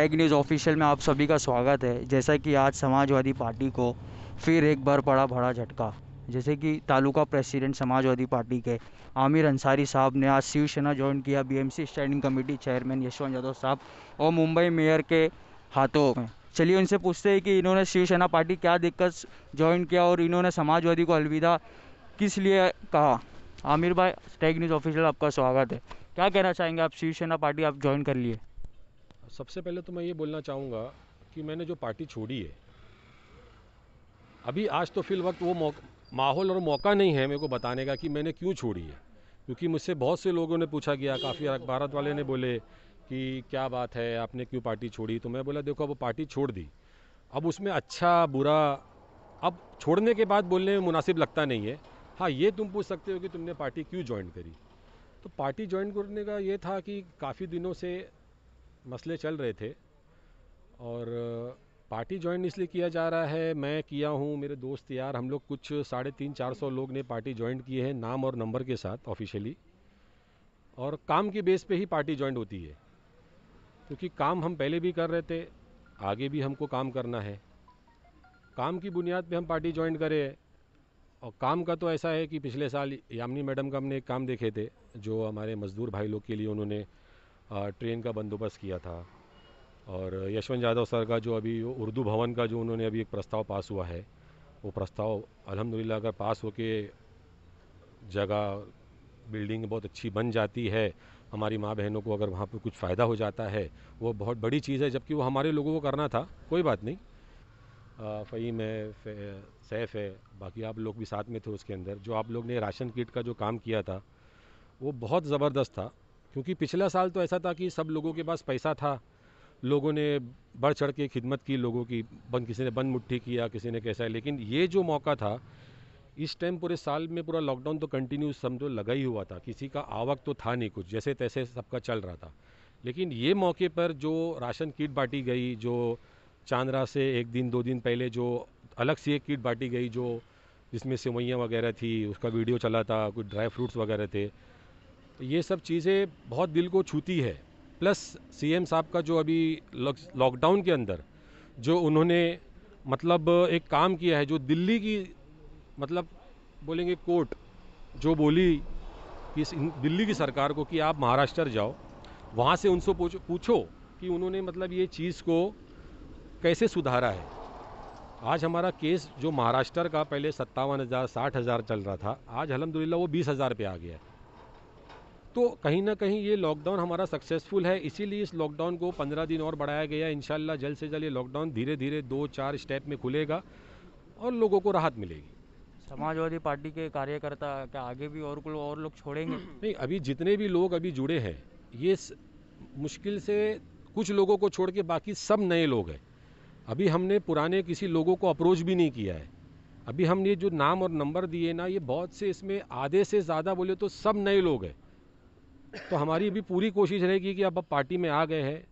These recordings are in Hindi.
टैग न्यूज़ ऑफिशियल में आप सभी का स्वागत है जैसा कि आज समाजवादी पार्टी को फिर एक बार पड़ा बड़ा झटका जैसे कि तालुका प्रेसिडेंट समाजवादी पार्टी के आमिर अंसारी साहब ने आज शिवसेना ज्वाइन किया BMC standing committee chairman Yashwant Yadav साहब और मुंबई मेयर के हाथों में चलिए उनसे पूछते हैं कि इन्होंने शिवसेना पार्टी क्या दिक्कत ज्वाइन किया और इन्होंने समाजवादी को अलविदा किस लिए कहा आमिर भाई टैग न्यूज़ ऑफिशियल आपका स्वागत है क्या कहना चाहेंगे आप शिवसेना पार्टी आप ज्वाइन कर लिए सबसे पहले तो मैं ये बोलना चाहूँगा कि मैंने जो पार्टी छोड़ी है अभी आज तो फिल वक्त वो माहौल और मौका नहीं है मेरे को बताने का कि मैंने क्यों छोड़ी है क्योंकि मुझसे बहुत से लोगों ने पूछा गया काफ़ी अखबारत वाले ने बोले कि क्या बात है आपने क्यों पार्टी छोड़ी तो मैं बोला देखो अब पार्टी छोड़ दी अब उसमें अच्छा बुरा अब छोड़ने के बाद बोलने में मुनासिब लगता नहीं है हाँ ये तुम पूछ सकते हो कि तुमने पार्टी क्यों ज्वाइन करी तो पार्टी ज्वाइन करने का ये था कि काफ़ी दिनों से मसले चल रहे थे और पार्टी ज्वाइन इसलिए किया जा रहा है मैं किया हूँ मेरे दोस्त यार हम लोग कुछ साढ़े तीन चार सौ लोग ने पार्टी ज्वाइन किए हैं नाम और नंबर के साथ ऑफिशियली और काम के बेस पे ही पार्टी ज्वाइन होती है क्योंकि काम हम पहले भी कर रहे थे आगे भी हमको काम करना है काम की बुनियाद पे हम पार्टी ज्वाइन करें और काम का तो ऐसा है कि पिछले साल यामिनी मैडम का हमने एक काम देखे थे जो हमारे मज़दूर भाई लोग के लिए उन्होंने ट्रेन का बंदोबस्त किया था और यशवंत यादव सर का जो अभी उर्दू भवन का जो उन्होंने अभी एक प्रस्ताव पास हुआ है वो प्रस्ताव अलहमदिल्ला अगर पास हो के जगह बिल्डिंग बहुत अच्छी बन जाती है हमारी माँ बहनों को अगर वहाँ पर कुछ फ़ायदा हो जाता है वो बहुत बड़ी चीज़ है जबकि वो हमारे लोगों को करना था कोई बात नहीं फ़हीम है सैफ़ है बाकी आप लोग भी साथ में थे उसके अंदर जो आप लोग ने राशन किट का जो काम किया था वो बहुत ज़बरदस्त था क्योंकि पिछला साल तो ऐसा था कि सब लोगों के पास पैसा था लोगों ने बढ़ चढ़ के खिदमत की लोगों की बंद किसी ने बंद मुट्ठी किया किसी ने कैसा है लेकिन ये जो मौका था इस टाइम पूरे साल में पूरा लॉकडाउन तो कंटिन्यू समझो लगा ही हुआ था किसी का आवक तो था नहीं कुछ जैसे तैसे सबका चल रहा था लेकिन ये मौके पर जो राशन किट बांटी गई जो चांदरा से एक दिन दो दिन पहले जो अलग से एक किट बांटी गई जो जिसमें सेवैयाँ वगैरह थी उसका वीडियो चला था कुछ ड्राई फ्रूट्स वगैरह थे तो ये सब चीज़ें बहुत दिल को छूती है प्लस सीएम साहब का जो अभी लॉकडाउन के अंदर जो उन्होंने मतलब एक काम किया है जो दिल्ली की मतलब बोलेंगे कोर्ट जो बोली कि दिल्ली की सरकार को कि आप महाराष्ट्र जाओ वहाँ से उनसे पूछो पूछो कि उन्होंने मतलब ये चीज़ को कैसे सुधारा है आज हमारा केस जो महाराष्ट्र का पहले सत्तावन हज़ार साठ हज़ार चल रहा था आज अलहमदिल्ला वो बीस हज़ार पे आ गया है तो कहीं ना कहीं ये लॉकडाउन हमारा सक्सेसफुल है इसीलिए इस लॉकडाउन को पंद्रह दिन और बढ़ाया गया इन जल्द से जल्द ये लॉकडाउन धीरे धीरे दो चार स्टेप में खुलेगा और लोगों को राहत मिलेगी समाजवादी पार्टी के कार्यकर्ता क्या आगे भी और कुछ और लोग छोड़ेंगे नहीं अभी जितने भी लोग अभी जुड़े हैं ये मुश्किल से कुछ लोगों को छोड़ के बाकी सब नए लोग हैं अभी हमने पुराने किसी लोगों को अप्रोच भी नहीं किया है अभी हमने जो नाम और नंबर दिए ना ये बहुत से इसमें आधे से ज़्यादा बोले तो सब नए लोग हैं तो हमारी भी पूरी कोशिश रहेगी कि अब अब पार्टी में आ गए हैं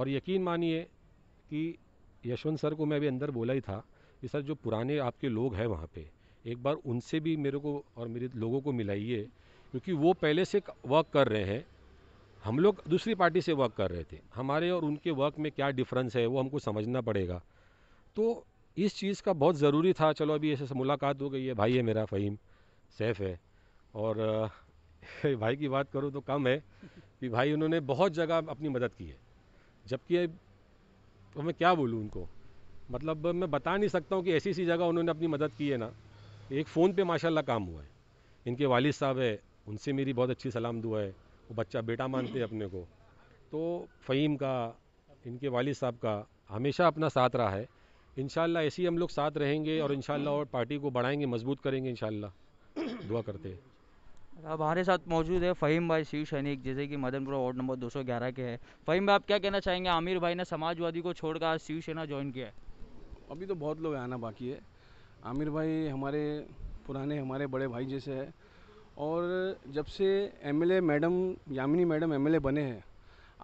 और यकीन मानिए कि यशवंत सर को मैं अभी अंदर बोला ही था कि सर जो पुराने आपके लोग हैं वहाँ पे एक बार उनसे भी मेरे को और मेरे लोगों को मिलाइए क्योंकि वो पहले से वर्क कर रहे हैं हम लोग दूसरी पार्टी से वर्क कर रहे थे हमारे और उनके वर्क में क्या डिफरेंस है वो हमको समझना पड़ेगा तो इस चीज़ का बहुत ज़रूरी था चलो अभी ऐसे मुलाकात हो गई है भाई है मेरा फ़हीम सैफ़ है और भाई की बात करूँ तो कम है कि भाई उन्होंने बहुत जगह अपनी मदद की है जबकि तो मैं क्या बोलूँ उनको मतलब मैं बता नहीं सकता हूँ कि ऐसी ऐसी जगह उन्होंने अपनी मदद की है ना एक फ़ोन पे माशाल्लाह काम हुआ है इनके वालिद साहब है उनसे मेरी बहुत अच्छी सलाम दुआ है वो बच्चा बेटा मानते हैं अपने को तो फ़हीम का इनके वालिद साहब का हमेशा अपना साथ रहा है इन ऐसे ही हम लोग साथ रहेंगे और इन और पार्टी को बढ़ाएंगे मजबूत करेंगे इन दुआ करते हैं अब हमारे साथ मौजूद है फ़हीम भाई शिव सैनिक जैसे कि मदनपुरा वार्ड नंबर 211 के हैं फ़हीम भाई आप क्या कहना चाहेंगे आमिर भाई ने समाजवादी को छोड़कर आज शिवसेना ज्वाइन किया है अभी तो बहुत लोग आना बाकी है आमिर भाई हमारे पुराने हमारे बड़े भाई जैसे है और जब से MLA madam Yamini madam MLA बने हैं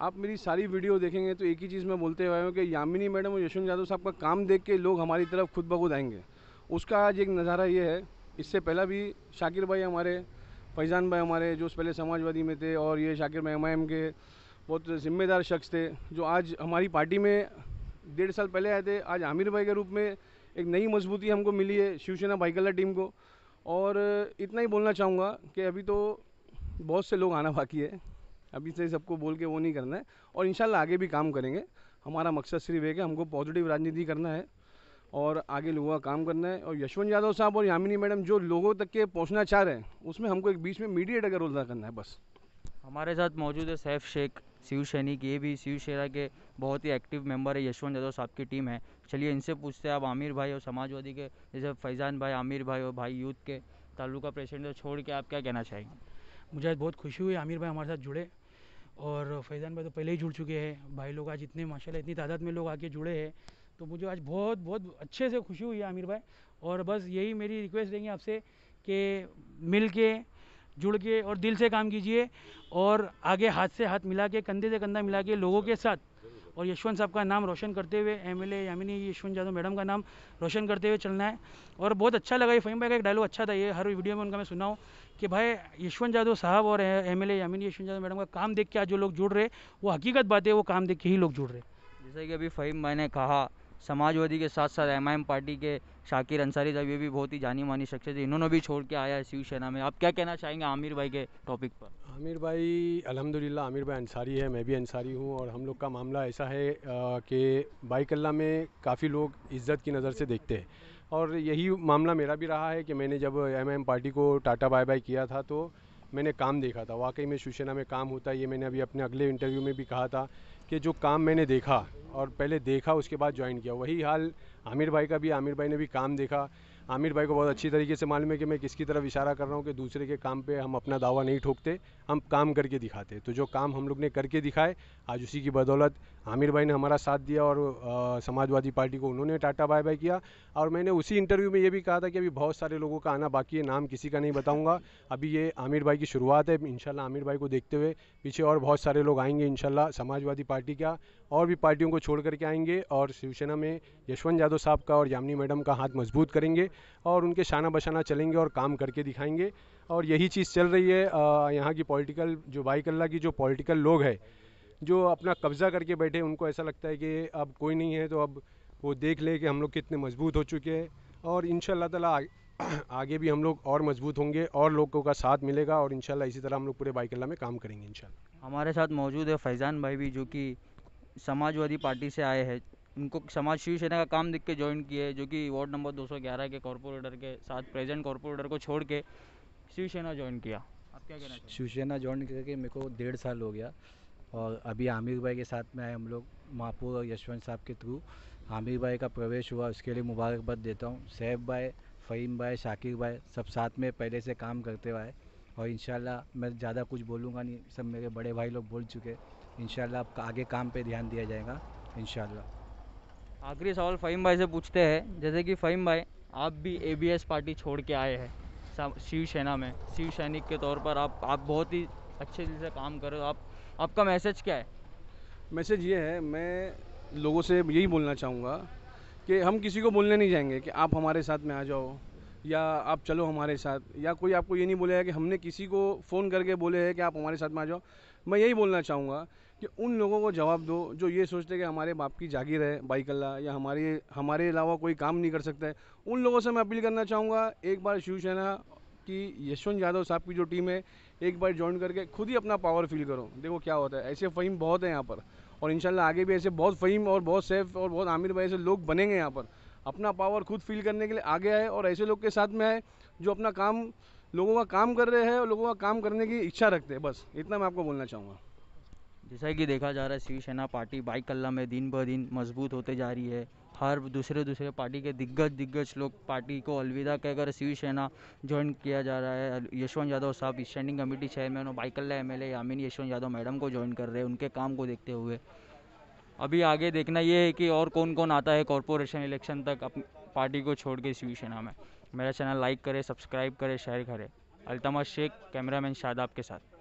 आप मेरी सारी वीडियो देखेंगे तो एक ही चीज़ मैं बोलते हुए हूँ कि यामिनी मैडम और यशवंत यादव साहब का काम देख के लोग हमारी तरफ खुद बखुद आएंगे उसका आज एक नज़ारा ये है इससे पहला भी शाकिर भाई हमारे फैज़ान भाई हमारे जो पहले समाजवादी में थे और ये शाकिर भाई एम के बहुत ज़िम्मेदार शख्स थे जो आज हमारी पार्टी में डेढ़ साल पहले आए थे आज आमिर भाई के रूप में एक नई मजबूती हमको मिली है शिवसेना भाईकला टीम को और इतना ही बोलना चाहूँगा कि अभी तो बहुत से लोग आना बाकी है अभी से सबको बोल के वो नहीं करना है और इन आगे भी काम करेंगे हमारा मकसद सिर्फ एक है हमको पॉजिटिव राजनीति करना है और आगे लोगों का काम करना है और यशवंत यादव साहब और यामिनी मैडम जो लोगों तक के पहुंचना चाह रहे हैं उसमें हमको एक बीच में मीडिएटर का रोल अदा करना है बस हमारे साथ मौजूद है सैफ शेख शिव सैनिक ये भी शिव सेना के बहुत ही एक्टिव मेंबर है यशवंत यादव साहब की टीम है चलिए इनसे पूछते हैं आप आमिर भाई और समाजवादी के जैसे फैज़ान भाई आमिर भाई और भाई यूथ के तालुका प्रेसिडेंट छोड़ के आप क्या कहना चाहेंगे मुझे आज बहुत खुशी हुई आमिर भाई हमारे साथ जुड़े और फैज़ान भाई तो पहले ही जुड़ चुके हैं भाई लोग आज इतने माशाल्लाह इतनी तादाद में लोग आके जुड़े हैं तो मुझे आज बहुत बहुत अच्छे से खुशी हुई है आमिर भाई और बस यही मेरी रिक्वेस्ट रहेंगी आपसे कि मिल के जुड़ के और दिल से काम कीजिए और आगे हाथ से हाथ मिला के कंधे से कंधा मिला के लोगों के साथ और यशवंत साहब का नाम रोशन करते हुए M L A Yamini Yashwant Yadav madam का नाम रोशन करते हुए चलना है और बहुत अच्छा लगा ये फहीम भाई का एक डायलॉग अच्छा था ये हर वीडियो में उनका मैं सुना हूँ कि भाई यशवंत यादव साहब और M L A Yamini Yashwant Yadav madam का काम देख के आज जो लोग जुड़ रहे वो हकीकत बात है वो काम देख के ही लोग जुड़ रहे जैसे कि अभी फहीम भाई ने कहा समाजवादी के साथ साथ एम पार्टी के शाकिर अंसारी साहब ये भी बहुत ही जानी मानी शख्सियत इन्होंने भी छोड़ के आया है शिवसेना में आप क्या कहना चाहेंगे आमिर भाई के टॉपिक पर आमिर भाई अलहमदिल्ला आमिर भाई अंसारी है मैं भी अंसारी हूँ और हम लोग का मामला ऐसा है कि बाइक में काफ़ी लोग इज़्ज़त की नज़र से देखते हैं और यही मामला मेरा भी रहा है कि मैंने जब एम पार्टी को टाटा बाय बाय किया था तो मैंने काम देखा था वाकई में शिवसेना में काम होता है ये मैंने अभी अपने अगले इंटरव्यू में भी कहा था कि जो काम मैंने देखा और पहले देखा उसके बाद ज्वाइन किया वही हाल आमिर भाई का भी आमिर भाई ने भी काम देखा आमिर भाई को बहुत अच्छी तरीके से मालूम है कि मैं किसकी तरफ इशारा कर रहा हूँ कि दूसरे के काम पे हम अपना दावा नहीं ठोकते हम काम करके दिखाते तो जो काम हम लोग ने करके दिखाए आज उसी की बदौलत आमिर भाई ने हमारा साथ दिया और आ, समाजवादी पार्टी को उन्होंने टाटा बाय बाय किया और मैंने उसी इंटरव्यू में ये भी कहा था कि अभी बहुत सारे लोगों का आना बाकी है नाम किसी का नहीं बताऊँगा अभी ये आमिर भाई की शुरुआत है इन आमिर भाई को देखते हुए पीछे और बहुत सारे लोग आएंगे इन समाजवादी पार्टी का और भी पार्टियों को छोड़ करके आएंगे और शिवसेना में यशवंत यादव साहब का और यामिनी मैडम का हाथ मजबूत करेंगे और उनके शाना बशाना चलेंगे और काम करके दिखाएंगे और यही चीज़ चल रही है यहाँ की पॉलिटिकल जो बाइक की जो पॉलिटिकल लोग है जो अपना कब्ज़ा करके बैठे उनको ऐसा लगता है कि अब कोई नहीं है तो अब वो देख ले कि हम लोग कितने मजबूत हो चुके हैं और इन तला आगे भी हम लोग और मजबूत होंगे और लोगों का साथ मिलेगा और इन इसी तरह हम लोग पूरे बाइकल्ला में काम करेंगे इन हमारे साथ मौजूद है फैज़ान भाई भी जो कि समाजवादी पार्टी से आए हैं उनको समाज शिवसेना का काम देख के ज्वाइन किए जो कि वार्ड नंबर 211 के कॉरपोरेटर के साथ प्रेजेंट कॉरपोरेटर को छोड़ के शिवसेना ज्वाइन किया आप क्या कहना शिवसेना ज्वाइन करके मेरे को डेढ़ साल हो गया और अभी आमिर भाई के साथ में आए हम लोग महापुर और यशवंत साहब के थ्रू आमिर भाई का प्रवेश हुआ उसके लिए मुबारकबाद देता हूँ सैफ भाई फ़हीम भाई शाकिर भाई सब साथ में पहले से काम करते हुए और इन मैं ज़्यादा कुछ बोलूँगा नहीं सब मेरे बड़े भाई लोग बोल चुके इन आपका आगे काम पे ध्यान दिया जाएगा इन आखिरी सवाल फ़हीम भाई से पूछते हैं जैसे कि फ़हीम भाई आप भी ए पार्टी छोड़ के आए हैं शिवसेना में शिव सैनिक के तौर पर आप आप बहुत ही अच्छे दिल से काम कर रहे हो आप आपका मैसेज क्या है मैसेज ये है मैं लोगों से यही बोलना चाहूँगा कि हम किसी को बोलने नहीं जाएंगे कि आप हमारे साथ में आ जाओ या आप चलो हमारे साथ या कोई आपको ये नहीं बोलेगा कि हमने किसी को फ़ोन करके बोले है कि आप हमारे साथ में आ जाओ मैं यही बोलना चाहूँगा कि उन लोगों को जवाब दो जो ये सोचते हैं कि हमारे बाप की जागीर है बाइक अल्लाह या हमारे हमारे अलावा कोई काम नहीं कर सकता है उन लोगों से मैं अपील करना चाहूँगा एक बार शिवसेना की यशवंत यादव साहब की जो टीम है एक बार ज्वाइन करके खुद ही अपना पावर फील करो देखो क्या होता है ऐसे फ़हीम बहुत है यहाँ पर और इन आगे भी ऐसे बहुत फ़हीम और बहुत सेफ़ और बहुत आमिर भाई ऐसे लोग बनेंगे यहाँ पर अपना पावर खुद फील करने के लिए आगे आए और ऐसे लोग के साथ में आए जो अपना काम लोगों का काम कर रहे हैं और लोगों का काम करने की इच्छा रखते हैं बस इतना मैं आपको बोलना चाहूँगा जैसा कि देखा जा रहा है शिवसेना पार्टी बाइकल्ला में दिन ब दिन मजबूत होते जा रही है हर दूसरे दूसरे पार्टी के दिग्गज दिग्गज लोग पार्टी को अलविदा कहकर शिवसेना ज्वाइन किया जा रहा है यशवंत यादव साहब स्टैंडिंग कमेटी चेयरमैन और Byculla M L Yamini Yashwant Yadav madam को ज्वाइन कर रहे हैं उनके काम को देखते हुए अभी आगे देखना ये है कि और कौन कौन आता है कॉरपोरेशन इलेक्शन तक अपनी पार्टी को छोड़ के शिवसेना में मेरा चैनल लाइक करें सब्सक्राइब करें शेयर करें अल्तमा शेख कैमरामैन शादाब के साथ